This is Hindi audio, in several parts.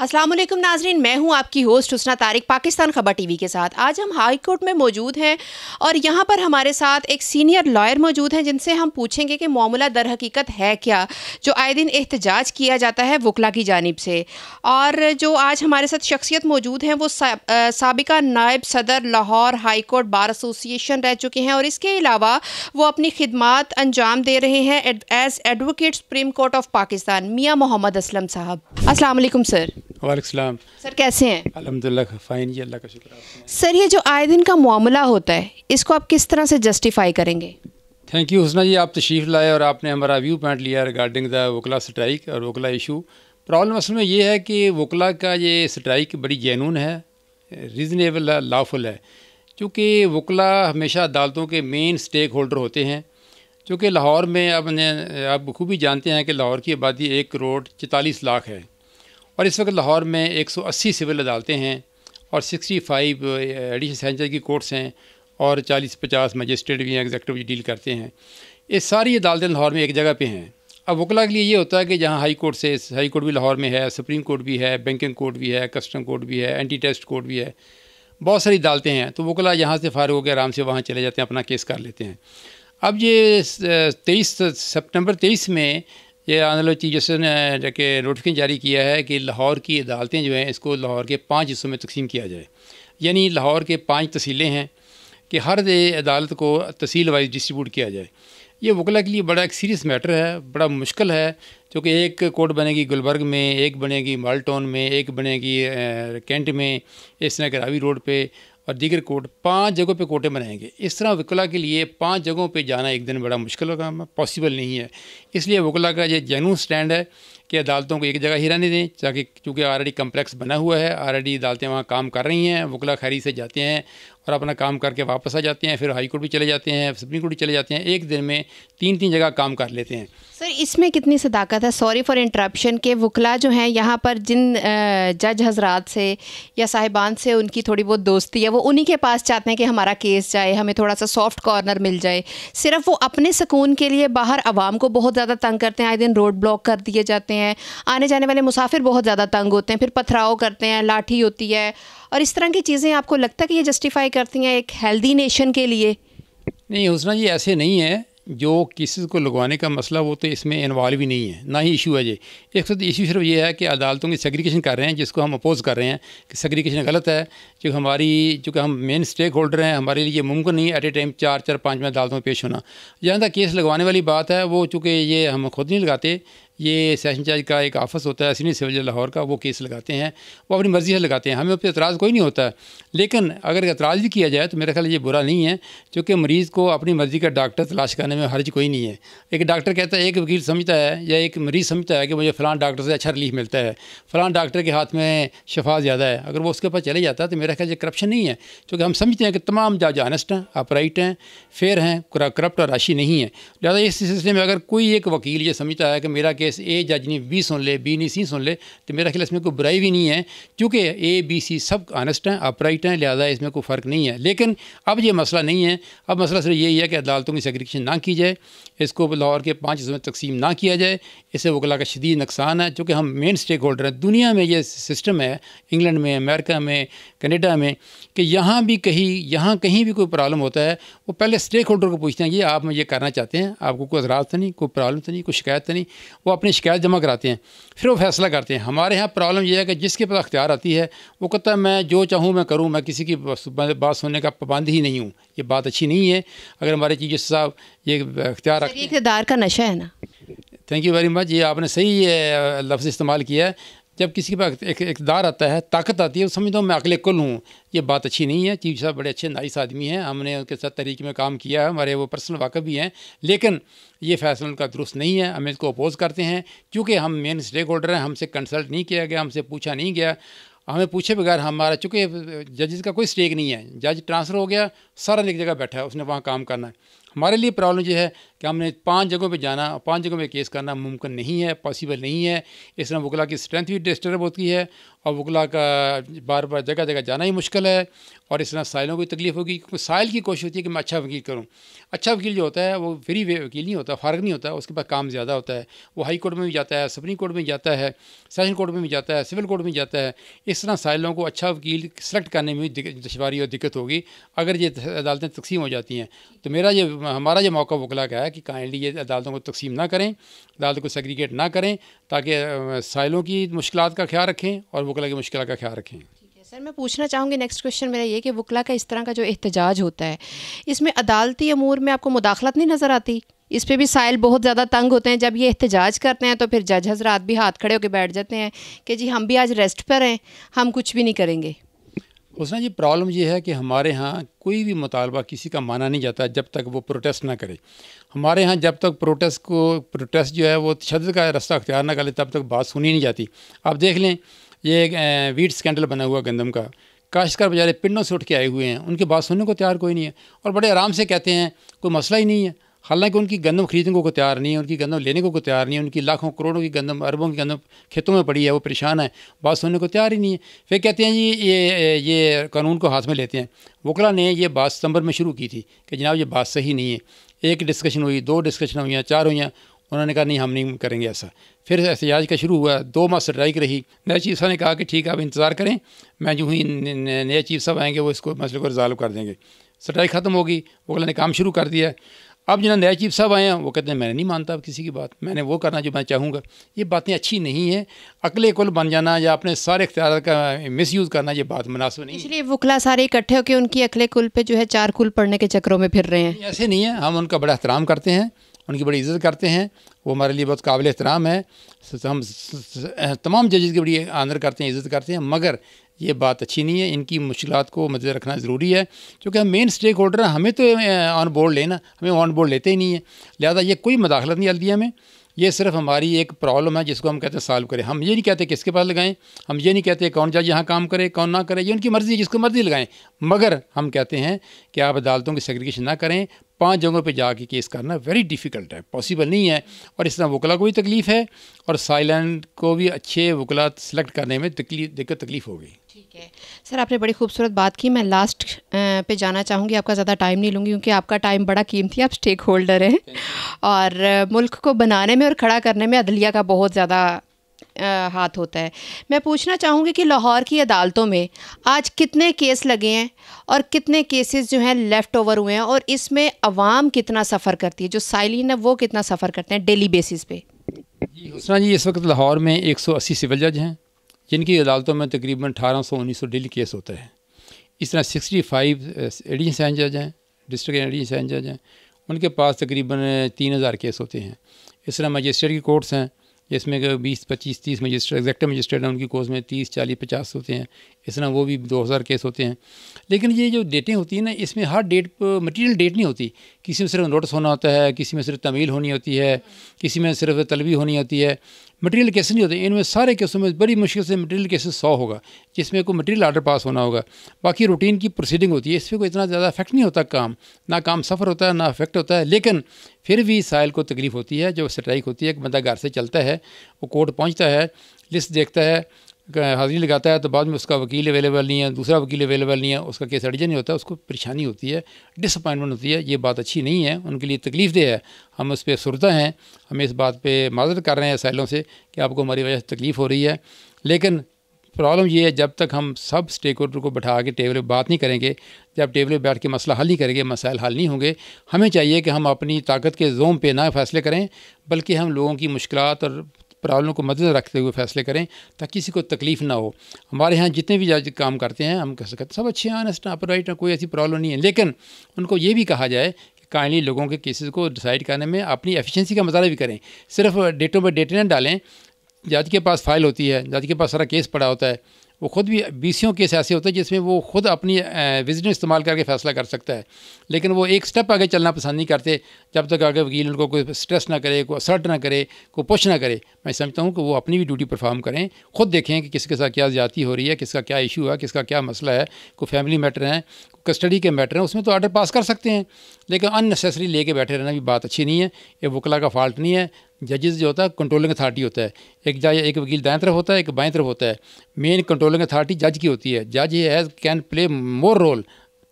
असलम नाजरीन मैं हूं आपकी होस्ट हुसना तारिक पाकिस्तान खबर टीवी के साथ आज हम हाई कोर्ट में मौजूद हैं और यहां पर हमारे साथ एक सीनियर लॉयर मौजूद हैं जिनसे हम पूछेंगे कि मामला दर हकीकत है क्या जो आए दिन एहतजाज किया जाता है वकला की जानब से और जो आज हमारे साथ शख्सियत मौजूद हैं वो सबका नायब सदर Lahore high court bar association रह चुके हैं और इसके अलावा वो अपनी खिदमत अंजाम दे रहे हैं as advocate supreme court of Pakistan Mian Muhammad Aslam साहब असलम सर वालेकाम सर कैसे हैं अलहमदिल्ला फ़ाइन जी अल्लाह का शुक्र सर ये जो आए दिन का मामला होता है इसको आप किस तरह से जस्टिफाई करेंगे थैंक यू हसना जी आप तशरीफ़ लाए और आपने हमारा व्यू पॉइंट लिया रिगार्डिंग द वकला स्ट्राइक और वकला इशू प्रॉब्लम असल में ये है कि वकला का ये स्ट्राइक बड़ी जैनून है रीज़नेबल है लाफुल है क्योंकि वकला हमेशा अदालतों के मेन स्टेक होल्डर होते हैं क्योंकि लाहौर में अपने आप खूबी जानते हैं कि लाहौर की आबादी एक करोड़ चालीस लाख है और इस वक्त लाहौर में 180 सिविल अदालतें हैं और 65 एडिशन सेंचर की कोर्ट्स हैं और 40-50 मजिस्ट्रेट भी हैं एग्जेक्टिव भी डील करते हैं ये सारी अदालतें लाहौर में एक जगह पे हैं अब वकला के लिए ये होता है कि जहाँ हाई कोर्ट से हाई कोर्ट भी लाहौर में है सुप्रीम कोर्ट भी है बैंकिंग कोर्ट भी है कस्टम कोर्ट भी है एंटी टेस्ट कोर्ट भी है बहुत सारी अदालतें हैं तो वकला यहाँ से फारग होकर आराम से वहाँ चले जाते हैं अपना केस कर लेते हैं अब ये तेईस सेप्टेम्बर तेईस में ये चीफ जैसे ने के नोटिफिकेशन जारी किया है कि लाहौर की अदालतें जो हैं इसको लाहौर के पाँच हिस्सों में तकसीम किया जाए यानी लाहौर के पाँच तहसीलें हैं कि हर अदालत को तहसील वाइज डिस्ट्रीब्यूट किया जाए ये वकला के लिए बड़ा एक सीरियस मैटर है बड़ा मुश्किल है क्योंकि एक कोर्ट बनेगी गुलबर्ग में एक बनेगी माल्टोन में एक बनेगी कैंट में इस तरह करावी रोड पे और दीगर कोट पांच जगहों पे कोटे बनाएंगे इस तरह वकला के लिए पांच जगहों पे जाना एक दिन बड़ा मुश्किल होगा पॉसिबल नहीं है इसलिए वकला का यह जेनू स्टैंड है कि अदालतों को एक जगह ही रहने दें ताकि चूँकि ऑलरेडी कम्प्लेक्स बना हुआ है ऑलरेडी अदालतें वहाँ काम कर रही हैं वकला खैरी से जाते हैं और अपना काम करके वापस आ जाते हैं फिर हाई कोर्ट भी चले जाते हैं सुप्रीम कोर्ट भी चले जाते हैं एक दिन में तीन तीन जगह काम कर लेते हैं सर इसमें कितनी सदाकत है सॉरी फॉर इंटरप्शन के वकला जो हैं यहाँ पर जिन जज हजरात से या साहिबान से उनकी थोड़ी बहुत दोस्ती है वो उन्हीं के पास चाहते हैं कि हमारा केस जाए हमें थोड़ा सा सॉफ्ट कॉर्नर मिल जाए सिर्फ वो अपने सुकून के लिए बाहर आवाम को बहुत ज़्यादा तंग करते हैं आए दिन रोड ब्लॉक कर दिए जाते हैं हैं आने जाने वाले मुसाफिर बहुत ज़्यादा तंग होते हैं फिर पथराव करते हैं लाठी होती है और इस तरह की चीज़ें आपको लगता है कि ये जस्टिफाई करती हैं एक हेल्दी नेशन के लिए नहीं उसना ये ऐसे नहीं है जो केसेस को लगवाने का मसला वो तो इसमें इन्वॉल्व ही नहीं है ना ही इशू है ये एक तो इशू सिर्फ ये है कि अदालतों की सेग्रीकेशन कर रहे हैं जिसको हम अपोज़ कर रहे हैं कि सेग्रीकेशन गलत है जो हमारी चूँकि हम मेन स्टेक होल्डर हैं हमारे लिए मुमकिन नहीं एट ए टाइम चार चार पाँच में अदालतों में पेश होना जहाँ तक केस लगवाने वाली बात है वो चूँकि ये हम खुद नहीं लगाते ये सेशन जज का एक ऑफिस होता है सीनियर सिविल जज लाहौर का वो केस लगाते हैं वो अपनी मर्ज़ी से लगाते हैं हमें उस पर एतराज़ कोई नहीं होता है लेकिन अगर एतराज़ भी किया जाए तो मेरा ख्याल ये बुरा नहीं है क्योंकि मरीज़ को अपनी मर्ज़ी का डॉक्टर तलाश करने में हर्ज कोई नहीं है एक डॉक्टर कहता है एक वकील समझता है या एक मरीज़ समझता है कि मुझे फ़लान डॉक्टर से अच्छा रिलीफ मिलता है फलान डॉक्टर के हाथ में शफा ज़्यादा है अगर वो उसके पास चले जाता है तो मेरा ख्याल ये करप्शन नहीं है क्योंकि हम समझते हैं कि तमाम जज ऑनेस्ट हैं अपराइट हैं फेयर हैं करप्ट और राशि नहीं है लिहाजा इस सिलसिले में अगर कोई एक वकील ये समझता है कि मेरा के केस ए जज ने बी सुन ले बी ने सी सुन ले तो मेरा ख्याल इसमें कोई बुराई भी नहीं है क्योंकि ए बी सी सब आनेस्ट हैं अपराइट हैं लिहाजा इसमें कोई फ़र्क नहीं है लेकिन अब ये मसला नहीं है अब मसला सिर्फ यही है कि अदालतों की सेग्रीगेशन ना की जाए इसको लाहौर के पाँच हिस्सों में तकसीम ना किया जाए इससे वकला का शदीद नुकसान है चूँकि हम मेन स्टेक होल्डर हैं दुनिया में ये सिस्टम है इंग्लैंड में अमेरिका में कनेडा में कि यहाँ भी कहीं यहाँ कहीं भी कोई प्रॉब्लम होता है वो पहले स्टेक होल्डर को पूछते हैं ये आप ये करना चाहते हैं आपको कोई अजरात तो नहीं कोई प्रॉब्लम तो नहीं कोई शिकायत तो नहीं वो अपनी शिकायत जमा कराते हैं फिर वो फैसला करते हैं हमारे यहाँ प्रॉब्लम यह है कि जिसके पास अख्तियार आती है वो कहता है मैं जो चाहूँ मैं करूँ मैं किसी की बात सुनने का पाबंद ही नहीं हूँ ये बात अच्छी नहीं है अगर हमारे चीज़ साहब ये अख्तियार का नशा है ना थैंक यू वेरी मच ये आपने सही लफ्ज़ इस्तेमाल किया है जब किसी के पास एक इकदार आता है ताकत आती है वो समझता हूँ मैं अकेले कुल हूँ ये बात अच्छी नहीं है चीफ साहब बड़े अच्छे नाइस आदमी हैं हमने उनके साथ तरीके में काम किया है हमारे वो पर्सनल वाकफ़ भी हैं लेकिन ये फैसला उनका दुरुस्त नहीं है हम इसको अपोज़ करते हैं क्योंकि हम मेन स्टेक होल्डर हैं हमसे कंसल्ट नहीं किया गया हमसे पूछा नहीं गया हमें पूछे बगैर हमारा चूँकि जजेस का कोई स्टेक नहीं है जज ट्रांसफ़र हो गया सारा एक जगह बैठा है उसने वहाँ काम करना है हमारे लिए प्रॉब्लम ये है कि हमने पांच जगहों पे जाना पांच जगहों पे केस करना मुमकिन नहीं है पॉसिबल नहीं है इस तरह वकला की स्ट्रेंथ भी डिस्टर्ब होती है और वकला का बार बार जगह जगह जाना ही मुश्किल है और इस तरह साइलों को तकलीफ होगी क्योंकि साइल की कोशिश होती है कि मैं अच्छा वकील करूँ अच्छा वकील जो होता है वो फ्री वकील नहीं होता फर्क नहीं होता उसके पास काम ज़्यादा होता है वो हाई कोर्ट में भी जाता है सुप्रीम कोर्ट में जाता है सेशन कोर्ट में भी जाता है सिविल कोर्ट में जाता है इस तरह साइलों को अच्छा वकील सेलेक्ट करने में भी और दिक्कत होगी अगर ये अदालतें तकसीम हो जाती हैं तो मेरा ये हमारा ये मौका वकला का है कि काइंडली ये अदालतों को तकसीम ना करें अदालतों को सेग्रीगेट ना करें ताकि साइलों की मुश्किल का ख्याल रखें और वकला की मुश्किल का ख्याल रखें सर मैं पूछना चाहूँगी नेक्स्ट क्वेश्चन मेरा ये कि वकला का इस तरह का जो एहतजाज होता है इसमें अदालती अमूर में आपको मुदाखलत नहीं नज़र आती इस पर भी साइल बहुत ज़्यादा तंग होते हैं जब ये एहतजाज करते हैं तो फिर जज हजरात भी हाथ खड़े होकर बैठ जाते हैं कि जी हम भी आज रेस्ट पर हैं हम कुछ भी नहीं करेंगे उसने जी प्रॉब्लम ये है कि हमारे यहाँ कोई भी मुतालबा किसी का माना नहीं जाता जब तक वो प्रोटेस्ट ना करे हमारे यहाँ जब तक प्रोटेस्ट को प्रोटेस्ट जो है वो तशद का रास्ता अख्तियार ना करे तब तक बात सुनी नहीं जाती आप देख लें ये एक वीट स्कैंडल बना हुआ गंदम का काश्तकार बेचारे पिंडों से उठ के आए हुए हैं उनके बात सुनने को तैयार कोई नहीं है और बड़े आराम से कहते हैं कोई मसला ही नहीं है हालांकि उनकी गंदम खरीदने को, तैयार नहीं है उनकी गंदम लेने को, तैयार नहीं है उनकी लाखों करोड़ों की गंदम अरबों की गंदम खेतों में पड़ी है वो परेशान है बात सुनने को तैयार ही नहीं है फिर कहते हैं जी ये ये कानून को हाथ में लेते हैं वकला ने ये बात सितंबर में शुरू की थी कि जनाब ये बात सही नहीं है एक डिस्कशन हुई दो डिस्कशन हुई चार हुई उन्होंने कहा नहीं हम नहीं करेंगे ऐसा फिर एहतियाज का शुरू हुआ दो माह स्ट्राइक रही नया चीफ साहब ने कहा कि ठीक है आप इंतज़ार करें मैं जो ही नया चीफ साहब आएंगे वो इसको मसले को रिजॉल्व कर देंगे स्ट्राइक ख़त्म होगी वकला ने काम शुरू कर दिया अब जिन्हें नया चीफ साहब आए हैं वो कहते हैं मैंने नहीं मानता अब किसी की बात मैंने वो करना जो मैं चाहूँगा ये बातें अच्छी नहीं हैं अकले कुल बन जाना या अपने सारे इख्तियार का मिस यूज़ करना ये बात मुनासिब नहीं इसलिए वकला सारे इकट्ठे होकर उनकी अकले कुल पर जो है चार कुल पढ़ने के चक्रों में फिर रहे हैं ऐसे नहीं है हम उनका बड़ा एहतराम करते हैं उनकी बड़ी इज्जत करते हैं वो हमारे लिए बहुत काबिल एहतराम है हम तमाम जजेस की बड़ी आनर करते हैं इज़्ज़त करते हैं मगर ये बात अच्छी नहीं है इनकी मुश्किल को मद्दे रखना ज़रूरी है क्योंकि हम मेन स्टेक होल्डर हैं हमें तो ऑन बोर्ड लेना हमें ऑन बोर्ड लेते ही नहीं है लिहाजा ये कोई मदाखलत नहीं अल्दिया में ये सिर्फ हमारी एक प्रॉब्लम है जिसको हम कहते हैं सॉल्व करें हम ये नहीं कहते किसके पास लगाएं हम ये नहीं कहते कौन जाए यहाँ काम करे कौन ना करे ये उनकी मर्ज़ी है जिसको मर्ज़ी लगाएं मगर हम कहते हैं कि आप अदालतों की सेग्रीगेशन ना करें पांच जगहों पे जाके केस करना वेरी डिफ़िकल्ट है पॉसिबल नहीं है और इस तरह वकला को भी तकलीफ़ है और साइलेंट को भी अच्छे वकला सेलेक्ट करने में दिक्कत तकलीफ़ हो गई ठीक है सर आपने बड़ी खूबसूरत बात की मैं लास्ट पे जाना चाहूँगी आपका ज़्यादा टाइम नहीं लूँगी क्योंकि आपका टाइम बड़ा कीमती आप स्टेक होल्डर हैं और मुल्क को बनाने में और खड़ा करने में अदलिया का बहुत ज़्यादा हाथ होता है मैं पूछना चाहूँगी कि लाहौर की अदालतों में आज कितने केस लगे हैं और कितने केसेस जो हैं लेफ़्ट ओवर हुए हैं और इसमें अवाम कितना सफ़र करती है जो साइलिन है वो कितना सफ़र करते हैं डेली बेसिस पे जी हुसना जी इस वक्त लाहौर में 180 सिविल जज हैं जिनकी अदालतों में तकरीबन अठारह सौ उन्नीस सौ डेली केस होते हैं इस तरह सिक्सटी फाइव एडिशन सैन जज हैं डिस्ट्रिक्ट एडिशन सैन जज हैं उनके पास तकरीबन तीन हज़ार केस होते हैं इस तरह मजिस्ट्रेट की कोर्ट्स हैं जिसमें कि बीस पच्चीस तीस मजिस्ट्रेट एग्जैक्ट मजिस्ट्रेट हैं उनकी कोर्स में तीस चालीस पचास होते हैं इस तरह वो भी दो हज़ार केस होते हैं लेकिन ये जो डेटें होती हैं ना इसमें हर डेट मटीरियल डेट नहीं होती किसी में सिर्फ नोटिस होना होता है किसी में सिर्फ तमील होनी होती है किसी में सिर्फ तलबी होनी होती है मटेरियल केसेस नहीं होते इनमें सारे केसों में बड़ी मुश्किल से मटेरियल केसेस सौ होगा जिसमें कोई मटेरियल आर्डर पास होना होगा बाकी रूटीन की प्रोसीडिंग होती है इसमें कोई इतना ज़्यादा इफेक्ट नहीं होता काम ना काम सफ़र होता है ना अफेक्ट होता है लेकिन फिर भी साइल को तकलीफ़ होती है जो स्ट्राइक होती है एक बंदा घर से चलता है वो कोर्ट पहुँचता है लिस्ट देखता है हाजिरी लगाता है तो बाद में उसका वकील अवेलेबल नहीं है दूसरा वकील अवेलेबल नहीं है उसका केस अर्जन नहीं होता उसको परेशानी होती है डिसअपॉइंटमेंट होती है ये बात अच्छी नहीं है उनके लिए तकलीफ़ दे है हम उस पर सुरता हैं हम इस बात पर माजर कर रहे हैं साइलों से कि आपको हमारी वजह से तकलीफ़ हो रही है लेकिन प्रॉब्लम ये है जब तक हम सब स्टेक होल्डर को बैठा के टेबल पर बात नहीं करेंगे जब टेबल पर बैठ के मसला हल नहीं करेंगे मसाइल हल नहीं होंगे हमें चाहिए कि हम अपनी ताकत के जोम पे ना फैसले करें बल्कि हम लोगों की मुश्किल और प्रॉब्लम को मद्द रखते हुए फैसले करें ताकि किसी को तकलीफ़ ना हो हमारे यहाँ जितने भी जज काम करते हैं हम कह सकते सब अच्छे हैं ऑनेस्ट हैं हैं कोई ऐसी प्रॉब्लम नहीं है लेकिन उनको ये भी कहा जाए कि काइंडली लोगों के केसेस को डिसाइड करने में अपनी एफिशिएंसी का मज़ारा भी करें सिर्फ डेटों पर डेटे ना डालें जज के पास फाइल होती है जज के पास सारा केस पड़ा होता है वो खुद भी बीसियों केस ऐसे होते हैं जिसमें वो खुद अपनी विजडम इस्तेमाल करके फैसला कर सकता है लेकिन वो एक स्टेप आगे चलना पसंद नहीं करते जब तक आगे वकील उनको कोई स्ट्रेस ना करे कोई असर्ट ना करे कोई पुश ना करे मैं समझता हूँ कि वो अपनी भी ड्यूटी परफॉर्म करें खुद देखें कि किसके साथ क्या ज़्यादा हो रही है किसका क्या इशू है किसका क्या मसला है कोई फैमिली मैटर है कस्टडी के मैटर हैं उसमें तो आर्डर पास कर सकते हैं लेकिन अननेसेसरी लेके बैठे रहना भी बात अच्छी नहीं है ये वकला का फॉल्ट नहीं है जजेस जो होता है कंट्रोलिंग अथॉरिटी होता है एक जज एक वकील दाएं तरफ होता है एक बाएं तरफ होता है मेन कंट्रोलिंग अथॉरिटी जज की होती है जज ये has can play more role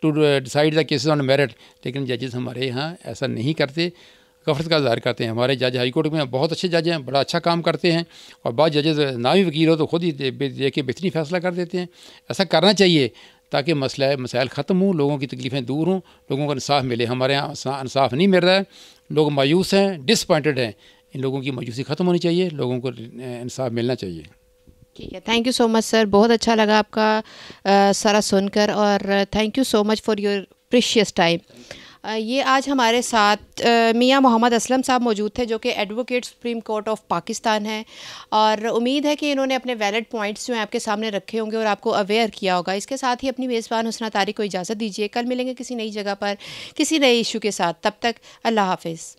to decide the cases on merit लेकिन जजेस हमारे यहाँ ऐसा नहीं करते गफरत का जाहिर करते हैं हमारे जज हाई कोर्ट में बहुत अच्छे जज हैं बड़ा अच्छा काम करते हैं और बाद जजेस ना ही वकील हो तो खुद ही देख के बेहतरीन फैसला कर देते हैं ऐसा करना चाहिए ताकि मसला मसाइल ख़त्म हों लोगों की तकलीफ़ें दूर हों लोगों को इंसाफ मिले हमारे यहाँ इंसाफ नहीं मिल रहा है लोग मायूस हैं डिसपॉइंटेड हैं इन लोगों की मायूसी ख़त्म होनी चाहिए लोगों को इंसाफ मिलना चाहिए ठीक है thank you so much sir बहुत अच्छा लगा आपका आ, सारा सुनकर और thank you so much for your precious time ये आज हमारे साथ मियाँ मोहम्मद असलम साहब मौजूद थे जो कि advocate supreme court of Pakistan हैं और उम्मीद है कि इन्होंने अपने वैलिड पॉइंट्स जो हैं आपके सामने रखे होंगे और आपको अवेयर किया होगा इसके साथ ही अपनी मेज़बान हसना तारी को इजाज़त दीजिए कल मिलेंगे किसी नई जगह पर किसी नए इशू के साथ तब तक अल्लाह हाफिज़